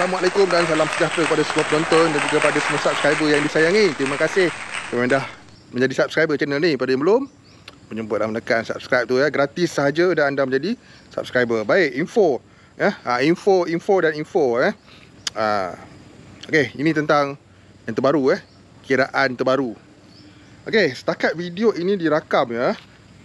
Assalamualaikum dan salam sejahtera kepada semua penonton dan juga kepada semua subscriber yang disayangi. Terima kasih kerana dah menjadi subscriber channel ni. Pada yang belum, penyebutlah menekan subscribe tu ya. Gratis sahaja dan anda menjadi subscriber. Baik, info. Ya, ah, info, info dan info eh. Ya. Ah, okey, ini tentang yang terbaru eh. Kiraan terbaru. Okay, setakat video ini dirakam ya.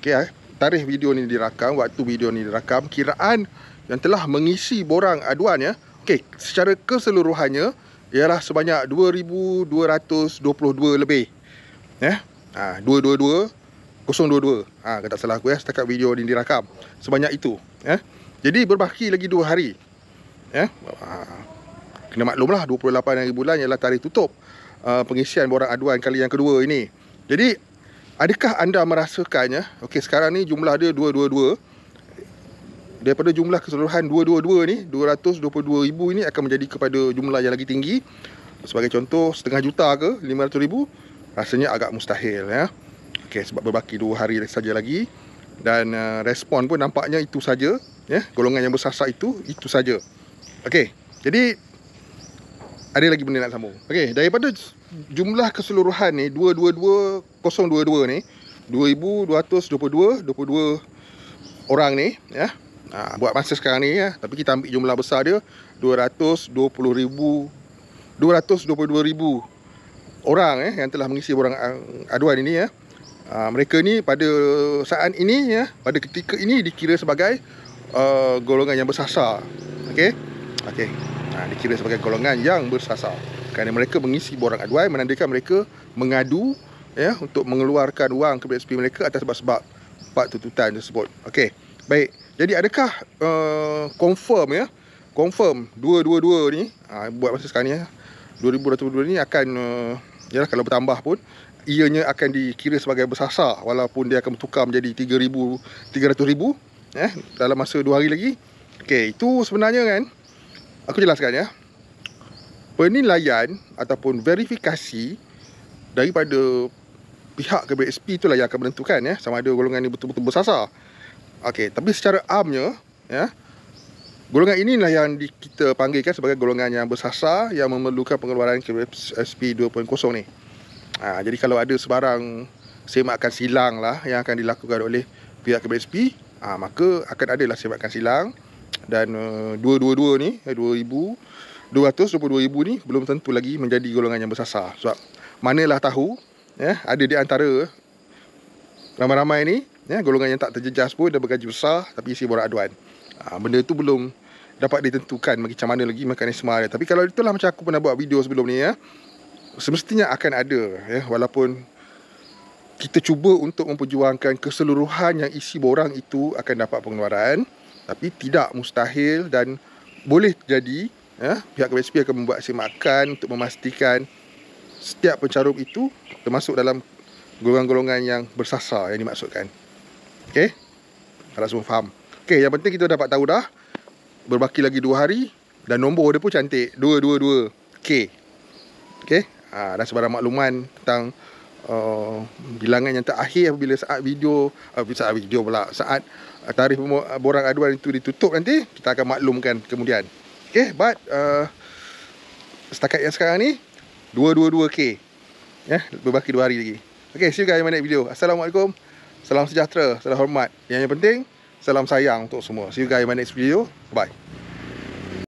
Okey, eh. tarikh video ini dirakam, waktu video ini dirakam, kiraan yang telah mengisi borang aduan ya Okey, secara keseluruhannya ialah sebanyak 2222 lebih. Ya. Yeah? Ha 222 022. Ha kata salah aku ya setakat video ini dirakam. Sebanyak itu, ya. Yeah? Jadi berbaki lagi 2 hari. Ya. Yeah? Ha. Kena maklumlah 28 hari bulan ialah tarikh tutup uh, pengisian borang aduan kali yang kedua ini. Jadi adakah anda merasakannya? Okey, sekarang ni jumlah dia 222 daripada jumlah keseluruhan 222 ni 222,000 ini akan menjadi kepada jumlah yang lagi tinggi sebagai contoh setengah juta ke 500,000 rasanya agak mustahil ya okey sebab berbaki 2 hari saja lagi dan uh, respon pun nampaknya itu saja ya golongan yang bersasar itu itu saja okey jadi ada lagi benda nak sambung okey daripada jumlah keseluruhan ni 222022 ni 2222 22 orang ni ya ha, Buat masa sekarang ni ya. Tapi kita ambil jumlah besar dia ribu, 220,000 ribu Orang eh, yang telah mengisi borang ah, aduan ini ya. ha, Mereka ni pada saat ini ya, Pada ketika ini dikira sebagai uh, Golongan yang bersasar okay? Okay. ha, Dikira sebagai golongan yang bersasar Kerana mereka mengisi borang aduan Menandakan mereka mengadu ya, Untuk mengeluarkan wang ke BSP mereka Atas sebab-sebab Empat tuntutan tersebut Okay. Baik. Jadi adakah uh, confirm ya? Confirm 222 ni uh, buat masa sekarang ni ya. 2022 ni akan uh, yalah kalau bertambah pun ianya akan dikira sebagai bersasar walaupun dia akan bertukar menjadi 3000 300000 eh dalam masa 2 hari lagi. Okey, itu sebenarnya kan aku jelaskan ya. Penilaian ataupun verifikasi daripada pihak KBSP itulah yang akan menentukan ya sama ada golongan ini betul-betul bersasar. Okey, tapi secara amnya, ya. Golongan inilah yang di, kita panggilkan sebagai golongan yang bersasar yang memerlukan pengeluaran SP 2.0 ni. Ha, jadi kalau ada sebarang semakan silang lah yang akan dilakukan oleh pihak KBSP, ha, maka akan ada lah semakan silang dan uh, eh, 222 ni, 2000 eh, 222,000 ni belum tentu lagi menjadi golongan yang bersasar. Sebab manalah tahu, ya, ada di antara ramai-ramai ni ya, golongan yang tak terjejas pun dah bergaji besar tapi isi borak aduan ha, benda tu belum dapat ditentukan macam mana lagi mekanisme dia tapi kalau itulah macam aku pernah buat video sebelum ni ya semestinya akan ada ya walaupun kita cuba untuk memperjuangkan keseluruhan yang isi borang itu akan dapat pengeluaran tapi tidak mustahil dan boleh jadi ya pihak KBSP akan membuat semakan untuk memastikan setiap pencarum itu termasuk dalam golongan-golongan yang bersasar yang dimaksudkan Okey. Harap semua faham. Okey, yang penting kita dapat tahu dah. Berbaki lagi 2 hari dan nombor dia pun cantik. 222K. Okey. Ha, dan sebarang makluman tentang uh, bilangan yang terakhir apabila saat video apabila uh, saat video pula saat uh, tarif uh, borang aduan itu ditutup nanti kita akan maklumkan kemudian Okay, but uh, setakat yang sekarang ni 222K ya berbaki 2 hari lagi Okay, see you guys in my next video Assalamualaikum Salam sejahtera, salam hormat. Yang yang penting, salam sayang untuk semua. See you guys in my next video. Bye.